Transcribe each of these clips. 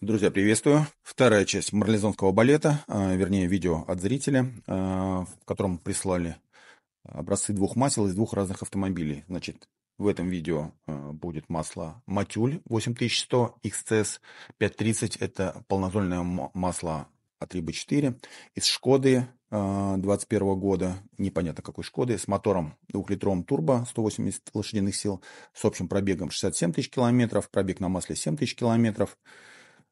Друзья, приветствую. Вторая часть марлезонского балета, а, вернее, видео от зрителя, а, в котором прислали образцы двух масел из двух разных автомобилей. Значит, в этом видео а, будет масло Матюль 8100 XCS 530. Это полнозольное масло от Риба 4 из Шкоды 21 года, непонятно какой Шкоды, с мотором 2-литровым турбо 180 лошадиных сил, с общим пробегом 67 тысяч километров, пробег на масле 7 тысяч километров.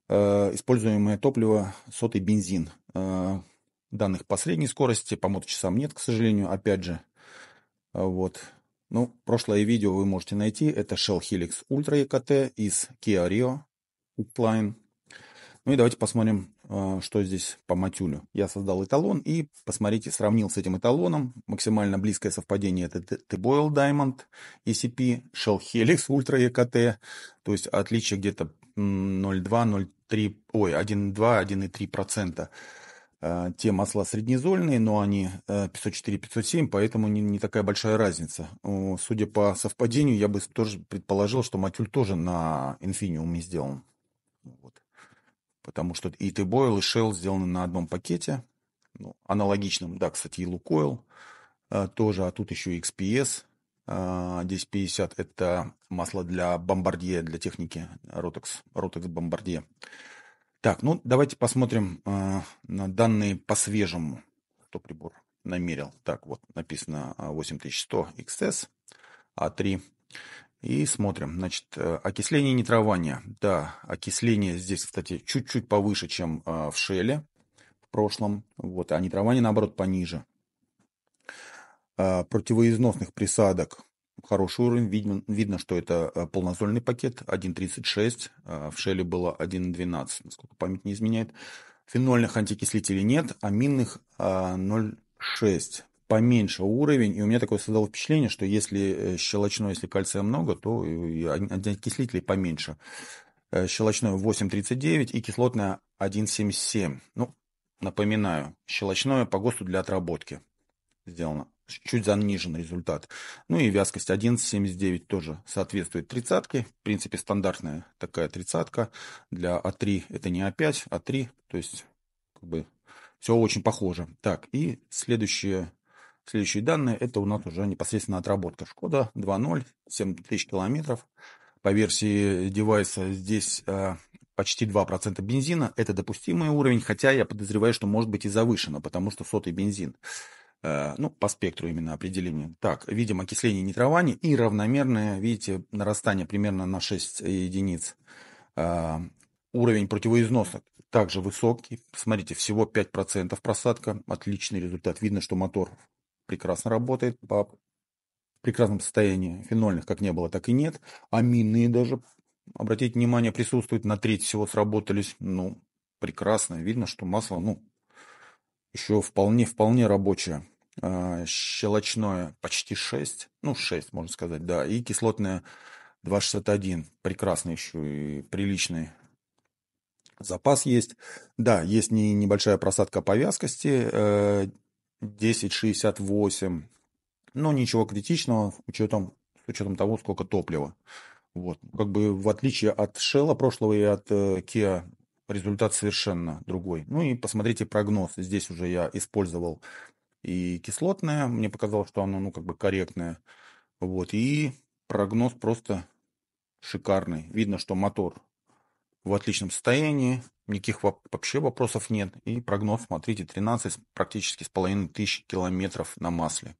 Э, используемое топливо сотый бензин. Э, данных по средней скорости по моточасам нет, к сожалению, опять же. Э, вот. Ну, прошлое видео вы можете найти. Это Shell Helix Ultra EKT из Kia Rio Upline. Ну и давайте посмотрим, что здесь по матюлю. Я создал эталон и, посмотрите, сравнил с этим эталоном. Максимально близкое совпадение это T-Boil Diamond ECP, Shell Helix Ultra EKT. То есть отличие где-то 0,2, 1,3, ой, 1,2-1,3% э, те масла среднезольные, но они 504-507, э, поэтому не, не такая большая разница. Судя по совпадению, я бы тоже предположил, что матюль тоже на инфиниуме сделан. Вот. Потому что и T-Boil, и Shell сделаны на одном пакете. Ну, аналогичном, да, кстати, и Лукойл э, тоже, а тут еще XPS – Здесь а, 50 – это масло для бомбардье, для техники Rotex, Rotex бомбардье. Так, ну давайте посмотрим а, на данные по-свежему, что прибор намерил. Так, вот написано 8100 XS a 3 И смотрим, значит, э, окисление нитрования. Да, окисление здесь, кстати, чуть-чуть повыше, чем а, в шеле в прошлом. Вот, а нитрование, наоборот, пониже. А, противоизносных присадок хороший уровень. Видно, видно что это а, полнозольный пакет 1.36. А, в шеле было 1.12, насколько память не изменяет. Фенольных антикислителей нет, аминных 0.6 поменьше уровень, и у меня такое создало впечатление, что если э, щелочное, если кальция много, то и антикислителей поменьше. Э, щелочное 8,39 и кислотное 1,77. Ну, напоминаю, щелочное по ГОСТу для отработки сделано чуть занижен результат. Ну и вязкость 11,79 тоже соответствует тридцатке. В принципе, стандартная такая тридцатка. Для А3 это не А5, А3. То есть, как бы, все очень похоже. Так, и следующие, следующие данные, это у нас уже непосредственно отработка. Шкода 2.0, 7000 километров. По версии девайса здесь э, почти 2% бензина. Это допустимый уровень, хотя я подозреваю, что может быть и завышено, потому что сотый бензин. Э, ну, по спектру именно определения. Так, видим окисление нитрования и равномерное, видите, нарастание примерно на 6 единиц. Э, уровень противоизноса также высокий. Смотрите, всего 5% просадка. Отличный результат. Видно, что мотор прекрасно работает по прекрасном состоянии. Фенольных как не было, так и нет. Аминные даже, обратите внимание, присутствуют. На треть всего сработались. Ну, прекрасно. Видно, что масло, ну, еще вполне-вполне рабочее. А, щелочное почти 6, ну 6, можно сказать, да, и кислотное 2,61, прекрасный еще и приличный запас есть. Да, есть не, небольшая просадка по вязкости, 10,68, э, но ничего критичного, учетом, с учетом того, сколько топлива. Вот. Как бы в отличие от Shell прошлого и от э, Kia результат совершенно другой. Ну и посмотрите прогноз. Здесь уже я использовал и кислотное. Мне показалось, что оно, ну, как бы корректное. Вот. И прогноз просто шикарный. Видно, что мотор в отличном состоянии, никаких вообще вопросов нет. И прогноз, смотрите, 13 практически с половиной тысяч километров на масле.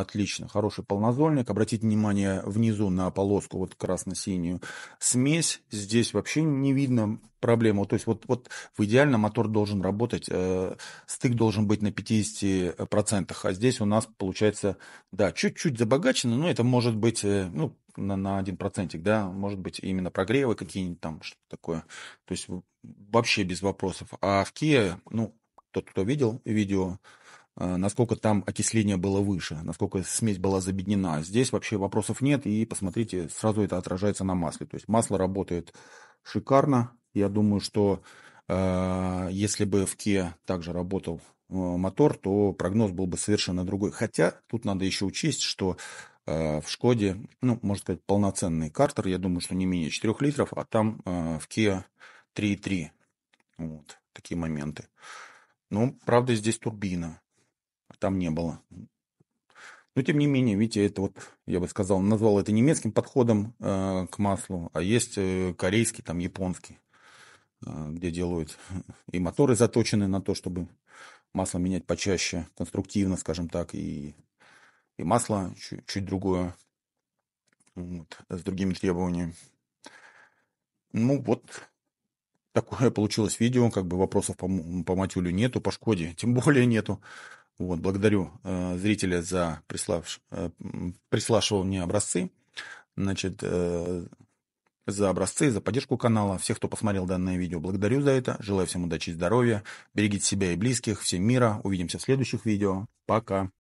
Отлично, хороший полнозольник. Обратите внимание внизу на полоску, вот красно-синюю. Смесь здесь вообще не видно проблему. То есть вот, вот в идеально мотор должен работать, э, стык должен быть на 50%, а здесь у нас получается, да, чуть-чуть забогачено, но это может быть, э, ну, на, на 1%, да, может быть именно прогревы какие-нибудь там, что-то такое. То есть вообще без вопросов. А в Kia, ну, тот, кто видел видео, Э, насколько там окисление было выше, насколько смесь была забеднена. Здесь вообще вопросов нет, и посмотрите, сразу это отражается на масле. То есть масло работает шикарно. Я думаю, что э, если бы в Kia также работал э, мотор, то прогноз был бы совершенно другой. Хотя тут надо еще учесть, что э, в Шкоде, ну, можно сказать, полноценный картер, я думаю, что не менее 4 литров, а там э, в Kia 3,3. Вот такие моменты. Ну, правда, здесь турбина там не было. Но тем не менее, видите, это вот, я бы сказал, назвал это немецким подходом э, к маслу, а есть э, корейский, там японский, э, где делают и моторы заточены на то, чтобы масло менять почаще, конструктивно, скажем так, и, и масло чуть, чуть другое, вот, с другими требованиями. Ну вот, такое получилось видео, как бы вопросов по, по Матюлю нету, по Шкоде тем более нету. Вот, благодарю э, зрителя за прислав, э, приславшего мне образцы. Значит, э, за образцы, за поддержку канала. Всех, кто посмотрел данное видео, благодарю за это. Желаю всем удачи и здоровья. Берегите себя и близких. Всем мира. Увидимся в следующих видео. Пока.